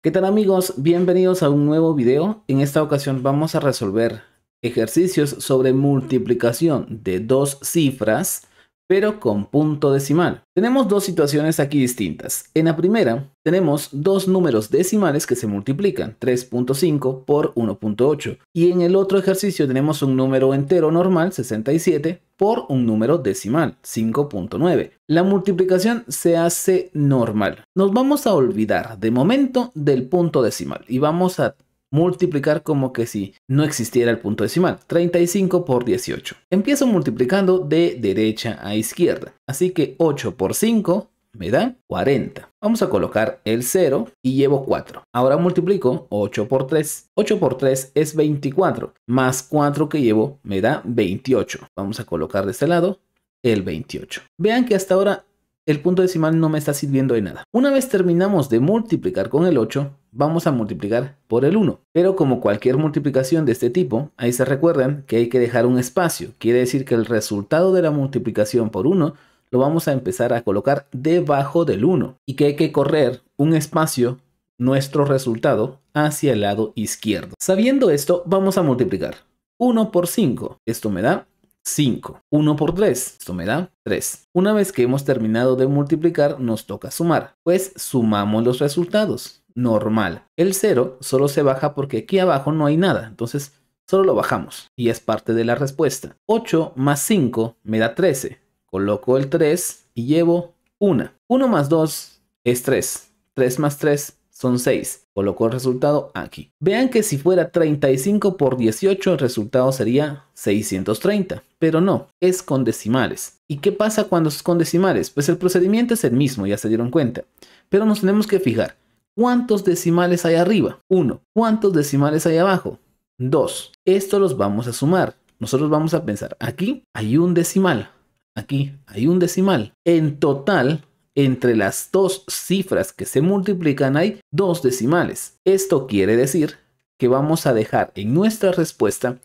¿Qué tal amigos? Bienvenidos a un nuevo video. En esta ocasión vamos a resolver ejercicios sobre multiplicación de dos cifras pero con punto decimal. Tenemos dos situaciones aquí distintas. En la primera, tenemos dos números decimales que se multiplican, 3.5 por 1.8. Y en el otro ejercicio tenemos un número entero normal, 67, por un número decimal, 5.9. La multiplicación se hace normal. Nos vamos a olvidar de momento del punto decimal y vamos a multiplicar como que si no existiera el punto decimal, 35 por 18. Empiezo multiplicando de derecha a izquierda, así que 8 por 5 me da 40. Vamos a colocar el 0 y llevo 4. Ahora multiplico 8 por 3. 8 por 3 es 24, más 4 que llevo me da 28. Vamos a colocar de este lado el 28. Vean que hasta ahora el punto decimal no me está sirviendo de nada. Una vez terminamos de multiplicar con el 8, vamos a multiplicar por el 1. Pero como cualquier multiplicación de este tipo, ahí se recuerdan que hay que dejar un espacio. Quiere decir que el resultado de la multiplicación por 1 lo vamos a empezar a colocar debajo del 1 y que hay que correr un espacio nuestro resultado hacia el lado izquierdo. Sabiendo esto, vamos a multiplicar 1 por 5. Esto me da 5. 1 por 3. Esto me da 3. Una vez que hemos terminado de multiplicar, nos toca sumar. Pues sumamos los resultados normal. El 0 solo se baja porque aquí abajo no hay nada, entonces solo lo bajamos y es parte de la respuesta. 8 más 5 me da 13. Coloco el 3 y llevo 1. 1 más 2 es 3. 3 más 3 son 6. Coloco el resultado aquí. Vean que si fuera 35 por 18 el resultado sería 630, pero no, es con decimales. ¿Y qué pasa cuando es con decimales? Pues el procedimiento es el mismo, ya se dieron cuenta. Pero nos tenemos que fijar, ¿Cuántos decimales hay arriba? 1. ¿Cuántos decimales hay abajo? 2. Esto los vamos a sumar. Nosotros vamos a pensar, aquí hay un decimal, aquí hay un decimal. En total, entre las dos cifras que se multiplican hay dos decimales. Esto quiere decir que vamos a dejar en nuestra respuesta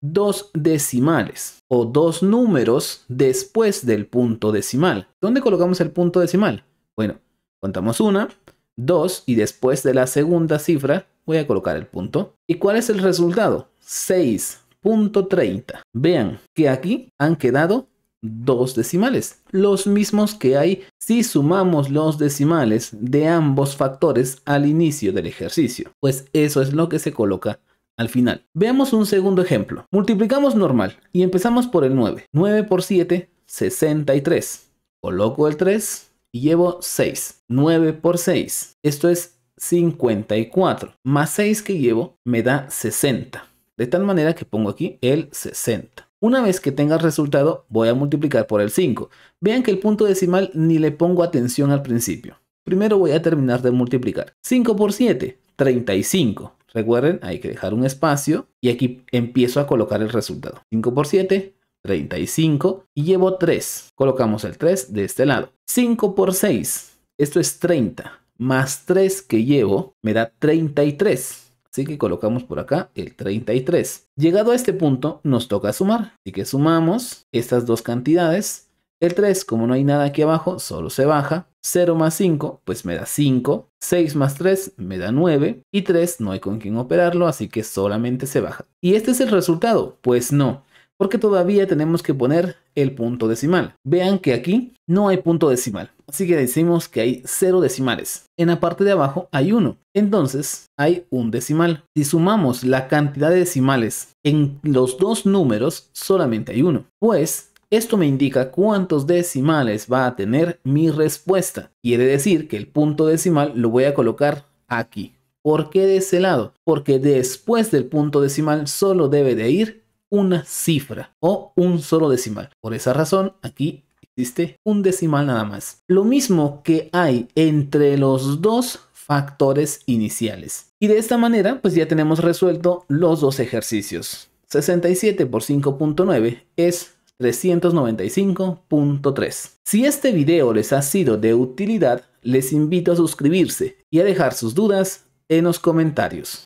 dos decimales o dos números después del punto decimal. ¿Dónde colocamos el punto decimal? Bueno, contamos una, 2 y después de la segunda cifra voy a colocar el punto. ¿Y cuál es el resultado? 6.30. Vean que aquí han quedado dos decimales, los mismos que hay si sumamos los decimales de ambos factores al inicio del ejercicio, pues eso es lo que se coloca al final. Veamos un segundo ejemplo. Multiplicamos normal y empezamos por el 9. 9 por 7, 63. Coloco el 3, y llevo 6. 9 por 6. Esto es 54. Más 6 que llevo me da 60. De tal manera que pongo aquí el 60. Una vez que tenga el resultado, voy a multiplicar por el 5. Vean que el punto decimal ni le pongo atención al principio. Primero voy a terminar de multiplicar. 5 por 7, 35. Recuerden, hay que dejar un espacio y aquí empiezo a colocar el resultado. 5 por 7, 35 y llevo 3. Colocamos el 3 de este lado. 5 por 6, esto es 30, más 3 que llevo me da 33. Así que colocamos por acá el 33. Llegado a este punto nos toca sumar. Así que sumamos estas dos cantidades. El 3, como no hay nada aquí abajo, solo se baja. 0 más 5, pues me da 5. 6 más 3 me da 9. Y 3 no hay con quien operarlo, así que solamente se baja. ¿Y este es el resultado? Pues no porque todavía tenemos que poner el punto decimal. Vean que aquí no hay punto decimal, así que decimos que hay 0 decimales. En la parte de abajo hay 1. entonces hay un decimal. Si sumamos la cantidad de decimales en los dos números, solamente hay uno, pues esto me indica cuántos decimales va a tener mi respuesta. Quiere decir que el punto decimal lo voy a colocar aquí. ¿Por qué de ese lado? Porque después del punto decimal solo debe de ir una cifra o un solo decimal. Por esa razón, aquí existe un decimal nada más. Lo mismo que hay entre los dos factores iniciales. Y de esta manera, pues ya tenemos resuelto los dos ejercicios. 67 por 5.9 es 395.3. Si este video les ha sido de utilidad, les invito a suscribirse y a dejar sus dudas en los comentarios.